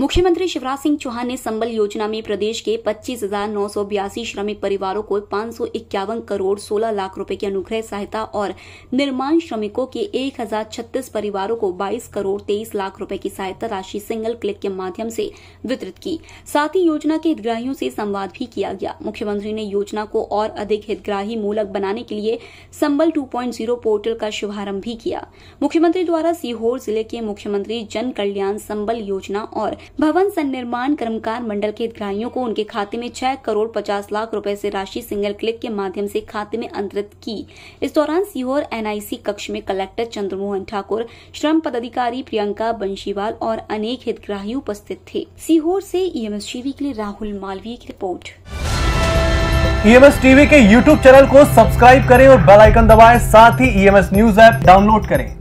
मुख्यमंत्री शिवराज सिंह चौहान ने संबल योजना में प्रदेश के पच्चीस श्रमिक परिवारों को पांच करोड़ 16 लाख रुपए की अनुग्रह सहायता और निर्माण श्रमिकों के एक परिवारों को 22 करोड़ 23 लाख रुपए की सहायता राशि सिंगल क्लिक के माध्यम से वितरित की साथ ही योजना के हितग्राहियों से संवाद भी किया गया मुख्यमंत्री ने योजना को और अधिक हितग्राही मूलक बनाने के लिए संबल 2.0 पोर्टल का शुभारंभ भी किया मुख्यमंत्री द्वारा सीहोर जिले के मुख्यमंत्री जन कल्याण संबल योजना और भवन संनिर्माण कर्मकार मंडल के हितग्राहियों को उनके खाते में छह करोड़ पचास लाख रूपए से राशि सिंगल क्लिक के माध्यम से खाते में अंतरित की इस दौरान सीहोर एनआईसी कक्ष में कलेक्टर चंद्रमोहन ठाकुर श्रम पदाधिकारी प्रियंका बंशीवाल और अनेक हितग्राही उपस्थित थे सीहोर से ईएमएस e टीवी के लिए राहुल मालवीय की रिपोर्ट ईएमएस e टीवी के यूट्यूब चैनल को सब्सक्राइब करें और बेल आइकन दबाएं साथ ही EMS e news app download करें